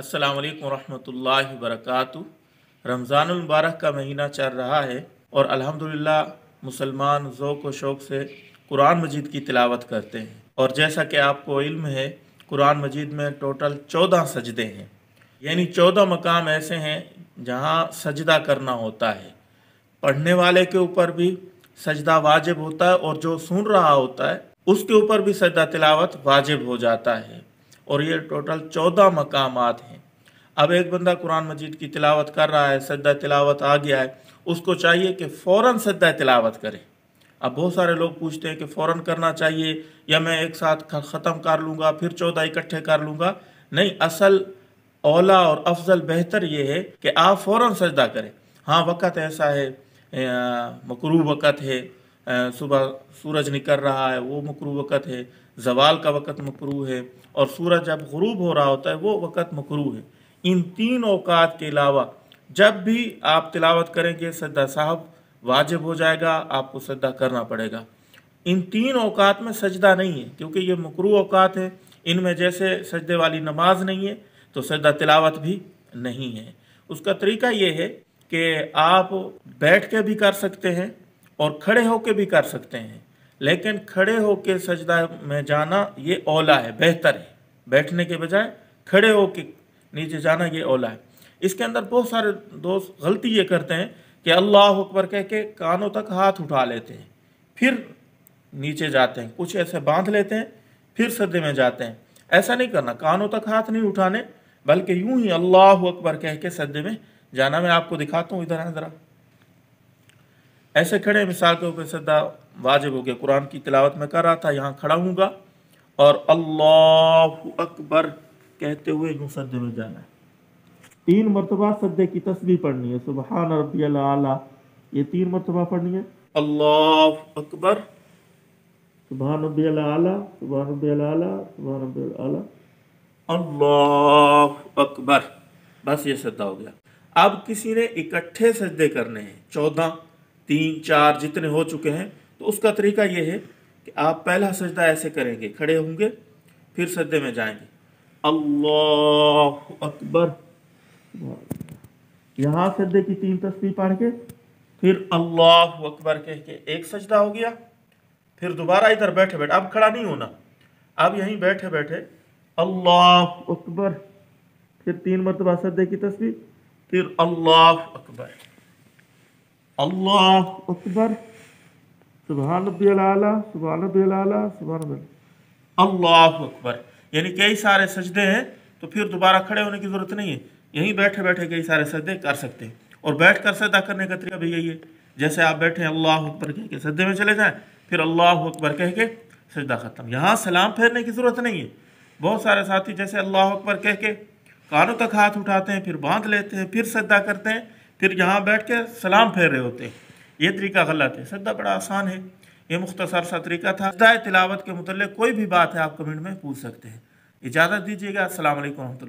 अस्सलाम वालेकुम रहमतुल्लाहि वरकू रमज़ान मुबारक का महीना चल रहा है और अल्हम्दुलिल्लाह मुसलमान ज़ोक व शौक़ से कुरान मजीद की तिलावत करते हैं और जैसा कि आपको इल्म है कुरान मजीद में टोटल चौदह सजदे हैं यानी चौदह मकाम ऐसे हैं जहाँ सजदा करना होता है पढ़ने वाले के ऊपर भी सजदा वाजिब होता है और जो सुन रहा होता है उसके ऊपर भी सजदा तिलावत वाजिब हो जाता है और ये टोटल चौदह मकाम हैं अब एक बंदा कुरान मजीद की तिलावत कर रहा है सद्दा तिलावत आ गया है उसको चाहिए कि फ़ौर सद्दा तिलावत करे अब बहुत सारे लोग पूछते हैं कि फ़ौर करना चाहिए या मैं एक साथ ख़त्म कर लूँगा फिर चौदह इकट्ठे कर लूँगा नहीं असल ओला और अफजल बेहतर ये है कि आप फ़ौर सजदा करें हाँ वक़्त ऐसा है मकरू वक़्त है सुबह सूरज निकल रहा है वो मकरू वक़्त है जवाल का वक़्त मकरू है और सूरज जब गरूब हो रहा होता है वो वक़्त मकरू है इन तीन अवकात के अलावा जब भी आप तिलावत करेंगे सद्दा साहब वाजिब हो जाएगा आपको सद्दा करना पड़ेगा इन तीन अवकात में सजदा नहीं है क्योंकि ये मकरू अवकात है इनमें जैसे सजदे वाली नमाज नहीं है तो सजदा तिलावत भी नहीं है उसका तरीका ये है कि आप बैठ के भी कर सकते हैं और खड़े होकर भी कर सकते हैं लेकिन खड़े होकर सजदा में जाना ये ओला है बेहतर है बैठने के बजाय खड़े होकर नीचे जाना ये ओला है इसके अंदर बहुत सारे दोस्त गलती ये करते हैं कि अल्लाह अकबर कह के कानों तक हाथ उठा लेते हैं फिर नीचे जाते हैं कुछ ऐसे बांध लेते हैं फिर सदे में जाते हैं ऐसा नहीं करना कानों तक हाथ नहीं उठाने बल्कि यूं ही अल्लाह अकबर कह के सदे में जाना मैं आपको दिखाता हूँ इधर है ज़रा ऐसे खड़े मिसाल के ऊपर सदा वाजिब हो गया कुरान की तिलावत में कर रहा था यहाँ खड़ा हूँ और अल्लाह अकबर कहते हुए यूँ सदे में जाना है तीन मरतबा सदे की तस्वीर पढ़नी है सुबह रबी आला ये तीन मरतबा पढ़नी है अल्लाह अकबर सुबह रबी आला सुबह रबी आला सुबह रबी आला अल्लाह अकबर बस ये सदा हो गया अब किसी ने इकट्ठे सजदे करने हैं चौदह तीन चार जितने हो चुके हैं तो उसका तरीका ये है कि आप पहला सजदा ऐसे करेंगे खड़े होंगे फिर सजदे में जाएंगे अल्लाह अकबर यहाँ सजदे की तीन तस्वीर पढ़ के फिर अल्लाह अकबर कह के एक सजदा हो गया फिर दोबारा इधर बैठे बैठे अब खड़ा नहीं होना अब यहीं बैठे बैठे अल्लाह अकबर फिर तीन मरतबा सदे की तस्वीर फिर अल्लाह अकबर अल्लाह अकबर अल्लाह अकबर यानी कई सारे सजदे हैं तो फिर दोबारा खड़े होने की ज़रूरत नहीं है यहीं बैठे बैठे कई सारे सजदे कर सकते हैं और बैठ कर सजदा करने का तरीका भी यही है जैसे आप बैठे अल्लाह अकबर कह के सजदे में चले जाएँ फिर अल्लाह अकबर कह के सजदा ख़त्म यहाँ सलाम फेरने की ज़रूरत नहीं है बहुत सारे साथी जैसे अल्लाह अकबर कह के कानों तक हाथ उठाते हैं फिर बांध लेते हैं फिर सजदा करते हैं फिर यहाँ बैठ के सलाम फेर रहे होते हैं ये तरीका गलत है सदा बड़ा आसान है ये मुख्तसर सा तरीका था सदाए तिलावत के मतलब कोई भी बात है आप कमेंट में पूछ सकते हैं इजाज़त दीजिएगा असल वरहमल